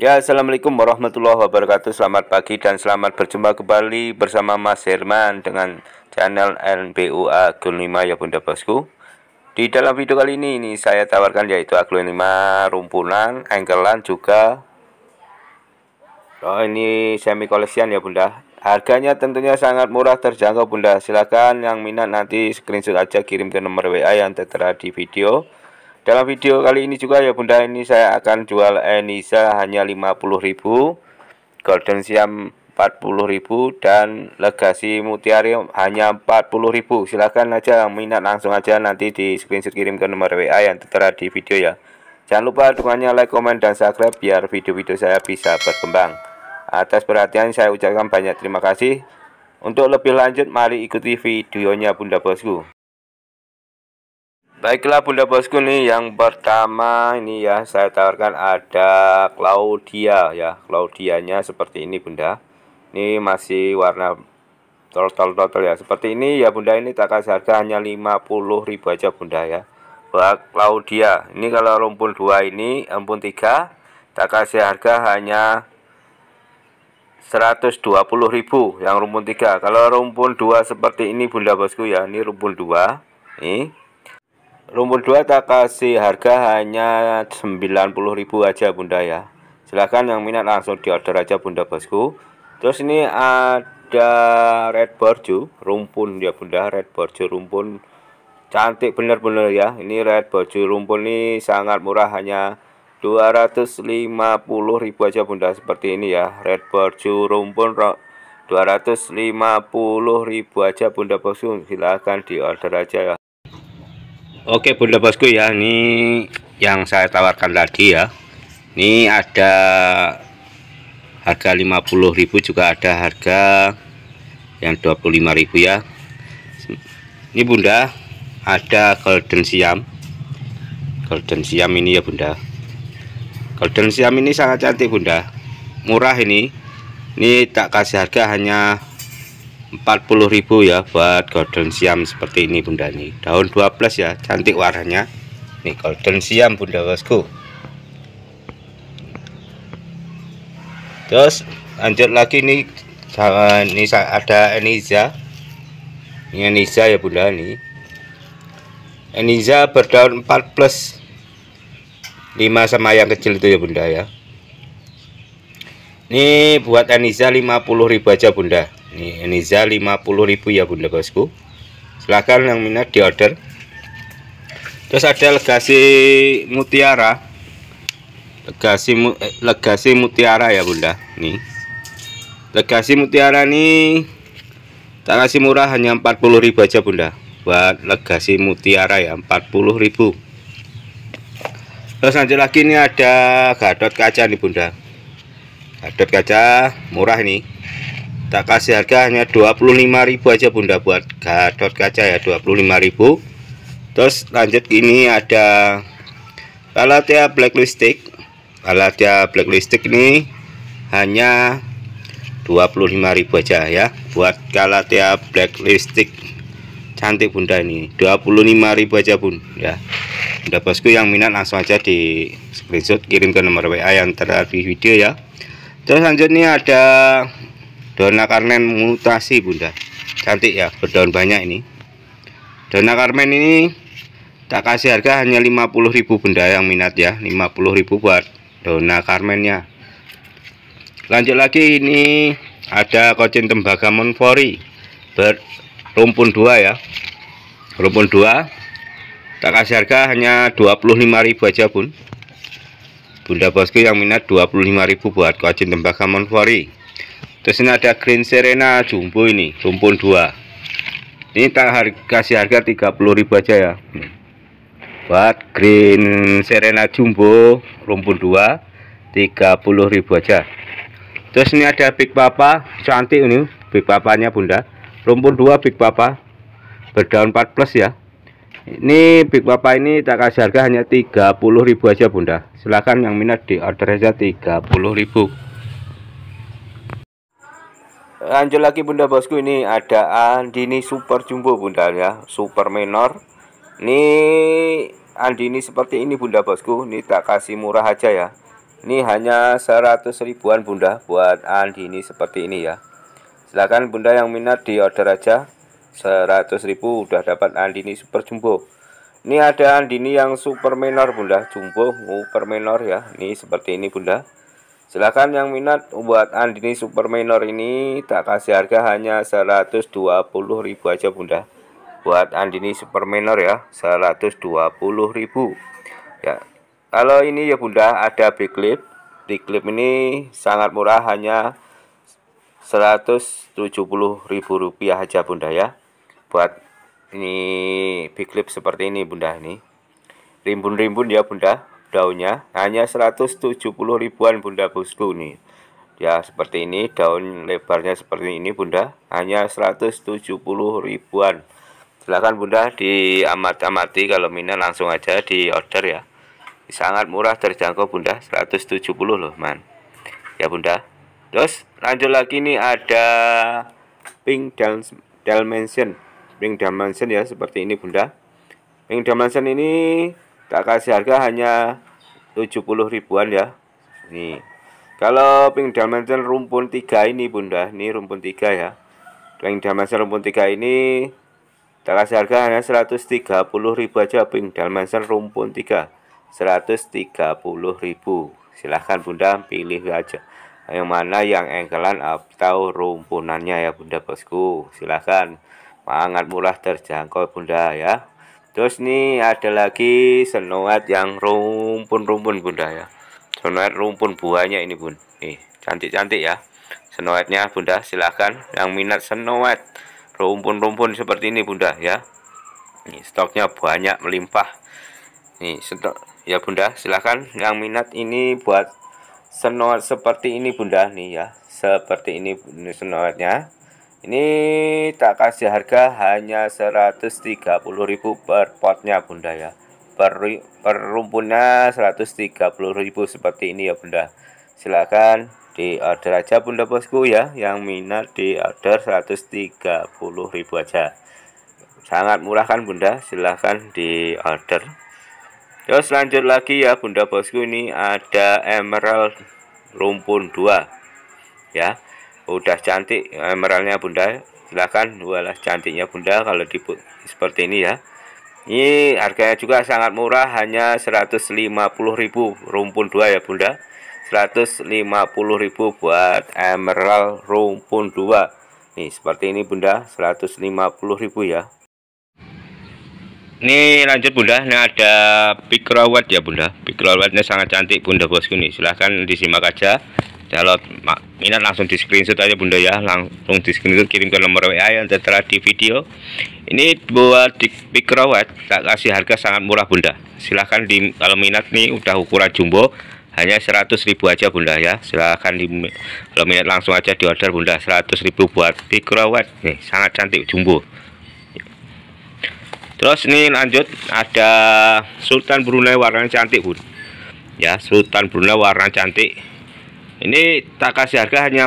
Ya, Assalamualaikum warahmatullahi wabarakatuh. Selamat pagi dan selamat berjumpa kembali bersama Mas Herman dengan channel NBUA Aglon 5 ya Bunda Bosku. Di dalam video kali ini, ini saya tawarkan yaitu Aglon 5 rumpunan, engkelan juga. Oh, ini semi koleksian ya Bunda. Harganya tentunya sangat murah terjangkau Bunda. Silakan yang minat nanti screenshot aja kirim ke nomor WA yang tertera di video. Dalam video kali ini juga ya Bunda ini saya akan jual Enisa hanya 50.000, Golden Siam 40.000 dan Legasi Mutiara hanya 40.000. Silahkan aja minat langsung aja nanti di screenshot kirim ke nomor WA yang tertera di video ya. Jangan lupa dukungannya like, komen dan subscribe biar video-video saya bisa berkembang. Atas perhatian saya ucapkan banyak terima kasih. Untuk lebih lanjut mari ikuti videonya Bunda Bosku. Baiklah Bunda Bosku nih yang pertama ini ya saya tawarkan ada Claudia ya Claudianya seperti ini Bunda ini masih warna total total ya seperti ini ya Bunda ini tak kasih harga hanya ribu aja Bunda ya buat Claudia ini kalau rumpun dua ini rumpun tiga tak kasih harga hanya ribu yang rumpun tiga. kalau rumpun dua seperti ini Bunda Bosku ya ini rumpun dua. nih Rumput dua tak kasih harga hanya 90.000 aja Bunda ya. Silahkan yang minat langsung diorder aja Bunda Bosku. Terus ini ada red borju rumpun ya Bunda, red borju rumpun cantik bener-bener ya. Ini red borju rumpun ini sangat murah hanya 250.000 aja Bunda seperti ini ya. Red borju rumpun 250.000 aja Bunda Bosku. Silahkan diorder aja ya. Oke bunda bosku ya ini yang saya tawarkan tadi ya ini ada harga 50000 juga ada harga yang 25000 ya ini bunda ada golden siam golden siam ini ya bunda golden siam ini sangat cantik bunda murah ini ini tak kasih harga hanya 40.000 ya buat golden siam seperti ini bunda nih daun 12 ya cantik warnanya nih golden siam bunda bosku terus lanjut lagi nih ini ada eniza ini eniza ya bunda nih eniza berdaun 4 plus 5 sama yang kecil itu ya bunda ya ini buat eniza 50.000 aja bunda ini Eniza 50.000 ya bunda bosku silahkan yang minat di order terus ada legasi mutiara legasi eh, legasi mutiara ya bunda nih legasi mutiara nih tak kasih murah hanya 40.000 aja bunda buat legasi mutiara ya 40.000 terus lanjut lagi ini ada gadot kaca nih bunda gadot kaca murah nih tak kasih harga hanya 25.000 aja Bunda buat gadot kaca ya 25.000 terus lanjut ini ada Palatia black lipstick. Galatea black lipstick ini hanya 25.000 aja ya buat kalatia black lipstick cantik Bunda ini 25.000 aja Bun ya Bunda Bosku yang minat langsung aja di screenshot kirim ke nomor WA yang terakhir di video ya terus lanjut ini ada Dona Carmen mutasi bunda cantik ya berdaun banyak ini Dona Carmen ini tak kasih harga hanya ribu bunda yang minat ya ribu buat Dona Carmennya lanjut lagi ini ada kocin tembaga monfori berumpun dua ya rumpun dua tak kasih harga hanya ribu aja bun Bunda Bosku yang minat ribu buat kocin tembaga monfori terus ini ada green serena jumbo ini rumpun 2 ini tak harga kasih harga 30.000 aja ya buat green serena jumbo rumpun 2 30.000 aja terus ini ada big papa cantik ini big papanya bunda rumpun 2 big papa berdaun 4 plus ya ini Big Papa ini tak kasih harga hanya 30.000 aja Bunda silahkan yang minat di order aja 30.000 lanjut lagi bunda bosku ini ada Andini Super Jumbo bunda ya Super Menor ini Andini seperti ini bunda bosku ini tak kasih murah aja ya ini hanya 100 ribuan bunda buat Andini seperti ini ya silahkan bunda yang minat di order aja 100 ribu udah dapat Andini Super Jumbo ini ada Andini yang Super Menor bunda Jumbo Super Menor ya ini seperti ini bunda Silahkan yang minat buat Andini Super Minor ini tak kasih harga hanya 120.000 aja Bunda. Buat Andini Super Minor ya, 120.000. Ya. Kalau ini ya Bunda ada big clip. Big clip ini sangat murah hanya 170.000 rupiah aja Bunda ya. Buat ini big clip seperti ini Bunda ini. Rimbun-rimbun ya Bunda daunnya hanya 170 ribuan Bunda Bosku nih. Ya, seperti ini daun lebarnya seperti ini Bunda, hanya 170 ribuan. Silahkan Bunda diamat-amati kalau minat langsung aja di order ya. Sangat murah terjangkau Bunda, 170 loh, Man. Ya Bunda. Terus lanjut lagi nih ada pink dimension Pink dimension ya seperti ini Bunda. Pink dimension ini tak kasih harga hanya 70 ribuan ya nih kalau pink dimension rumpun 3 ini bunda ini rumpun 3 ya pink dimension rumpun 3 ini tak kasih harga hanya 130 ribu aja pink dimension rumpun 3 130 ribu silahkan bunda pilih aja yang mana yang engkelan atau rumpunannya ya bunda bosku silahkan sangat murah terjangkau bunda ya Terus nih ada lagi senoat yang rumpun-rumpun bunda ya. Senoat rumpun buahnya ini bun. Nih cantik-cantik ya. Senoatnya bunda silahkan yang minat senoat rumpun-rumpun seperti ini bunda ya. Nih stoknya banyak melimpah. Nih stok ya bunda silahkan yang minat ini buat senoat seperti ini bunda nih ya. Seperti ini, ini senoatnya. Ini tak kasih harga hanya 130.000 per potnya Bunda ya. Per, per rumpunnya 130.000 seperti ini ya Bunda. Silakan di order aja Bunda Bosku ya. Yang minat di order 130.000 aja. Sangat murah kan Bunda? Silahkan di order. Terus lanjut lagi ya Bunda Bosku ini ada Emerald rumpun 2 ya udah cantik emeraldnya eh, bunda silahkan walah cantiknya bunda kalau di seperti ini ya ini harganya juga sangat murah hanya 150.000 rumpun dua ya bunda 150.000 buat emerald rumpun dua nih seperti ini bunda 150.000 ya ini lanjut bunda ini ada pikrawat ya bunda pikrawatnya sangat cantik bunda bosku nih silahkan disimak aja kalau minat langsung di screenshot aja bunda ya langsung di screenshot kirim ke nomor WA yang tertera di video ini buat di microwave tak kasih harga sangat murah bunda silahkan di kalau minat nih udah ukuran jumbo hanya 100 ribu aja bunda ya silahkan di kalau minat langsung aja di order bunda 100 ribu buat microwave nih sangat cantik jumbo terus ini lanjut ada Sultan Brunei warna cantik bun ya Sultan Brunei warna cantik ini tak kasih harga hanya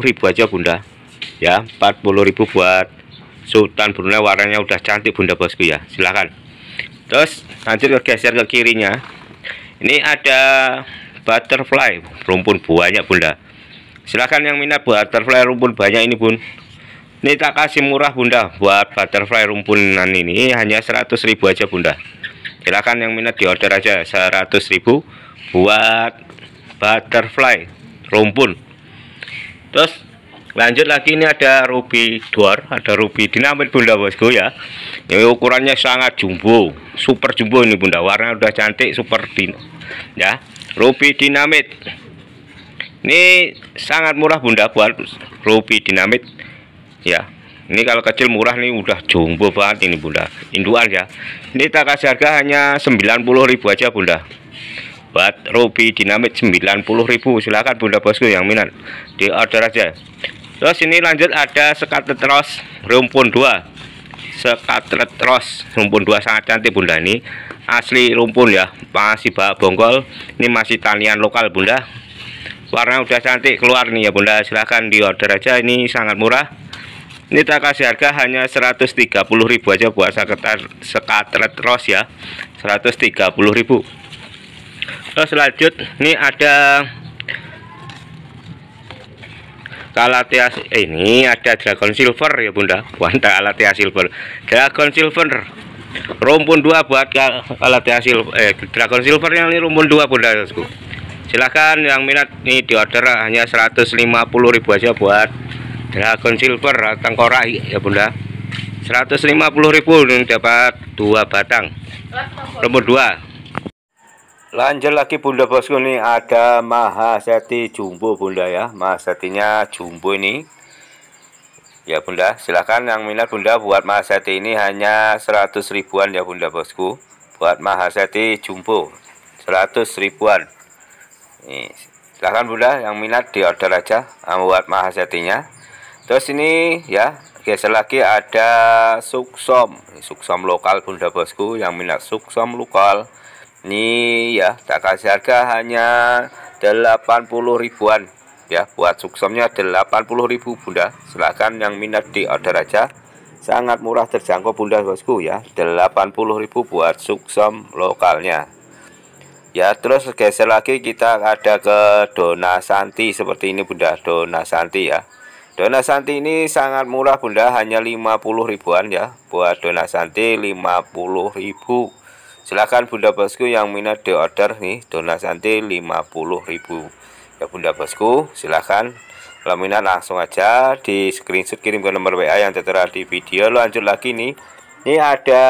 ribu aja Bunda ya ribu buat Sultan Brunei warnanya udah cantik Bunda bosku ya silahkan terus lanjut ke geser ke kirinya ini ada butterfly rumpun banyak Bunda silahkan yang minat butterfly rumpun banyak ini Bun ini tak kasih murah Bunda buat butterfly rumpunan ini hanya ribu aja Bunda silahkan yang minat di order aja ribu buat butterfly rumpun terus lanjut lagi ini ada ruby dwar ada ruby dinamit bunda bosku ya ini ukurannya sangat jumbo super jumbo ini bunda warna udah cantik super din ya ruby dinamit ini sangat murah bunda buat ruby dinamit ya ini kalau kecil murah nih udah jumbo banget ini bunda induan ya ini tak kasih harga hanya 90.000 aja bunda buat ruby dinamit 90.000 silahkan bunda bosku yang minat di order aja terus ini lanjut ada sekat rose rumpun 2 sekat rose rumpun 2 sangat cantik bunda ini asli rumpun ya masih bak bongkol ini masih tanian lokal bunda warna udah cantik keluar nih ya bunda silahkan di order aja ini sangat murah ini tak kasih harga hanya 130.000 aja buat sekater sekatret ya 130.000 terus lanjut ini ada Kalatea eh, ini ada dragon silver ya bunda wanda Kalatea silver dragon silver rumpun dua buat Kalatea silver eh, dragon silver yang ini rumpun dua bunda silahkan yang minat nih di order hanya 150.000 ribu aja buat dragon silver tengkorak ya bunda 150.000 ribu dapat dua batang rumpun dua lanjut lagi bunda bosku nih ada mahaseti jumbo bunda ya mahasetinya jumbo ini ya bunda silahkan yang minat bunda buat mahaseti ini hanya 100 ribuan ya bunda bosku buat mahaseti jumbo 100 ribuan nih, silahkan bunda yang minat di order aja buat mahasetinya terus ini ya geser lagi ada suksom suksom lokal bunda bosku yang minat suksom lokal Nih ya, tak kasih harga hanya 80 ribuan ya. Buat suksomnya 80 ribu Bunda. Silahkan yang minat di order aja. Sangat murah terjangkau Bunda Bosku ya. 80 ribu buat suksom lokalnya. Ya, terus geser lagi kita ada ke Dona Santi seperti ini Bunda Dona Santi ya. Dona Santi ini sangat murah Bunda, hanya 50 ribuan ya. Buat Dona Santi 50 ribu silahkan bunda bosku yang minat di order nih donasanti 50.000 ya bunda bosku silahkan kalau minat langsung aja di screenshot kirim ke nomor WA yang tertera di video lanjut lagi nih ini ada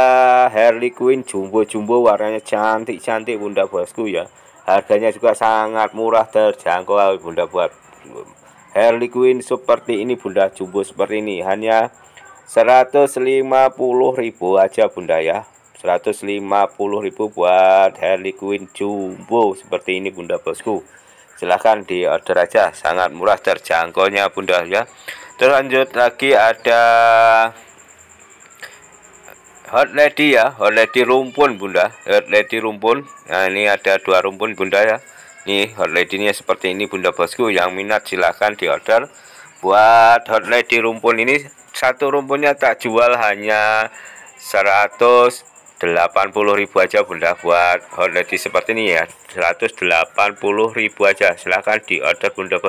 Harley Quinn jumbo-jumbo warnanya cantik-cantik bunda bosku ya harganya juga sangat murah terjangkau eh, bunda buat Harley Quinn seperti ini bunda jumbo seperti ini hanya 150.000 aja bunda ya 150.000 buat Harley Quinn jumbo seperti ini Bunda Bosku. Silahkan di order aja, sangat murah terjangkaunya Bunda ya. Terlanjut lagi ada Hot Lady ya, Hot Lady rumpun Bunda, Hot Lady rumpun. Nah, ini ada dua rumpun Bunda ya. Nih Hot Lady-nya seperti ini Bunda Bosku, yang minat silahkan di order. Buat Hot Lady rumpun ini satu rumpunnya tak jual hanya 100 ribu aja Bunda buat horneti seperti ini ya ribu aja silahkan di order Bunda Bos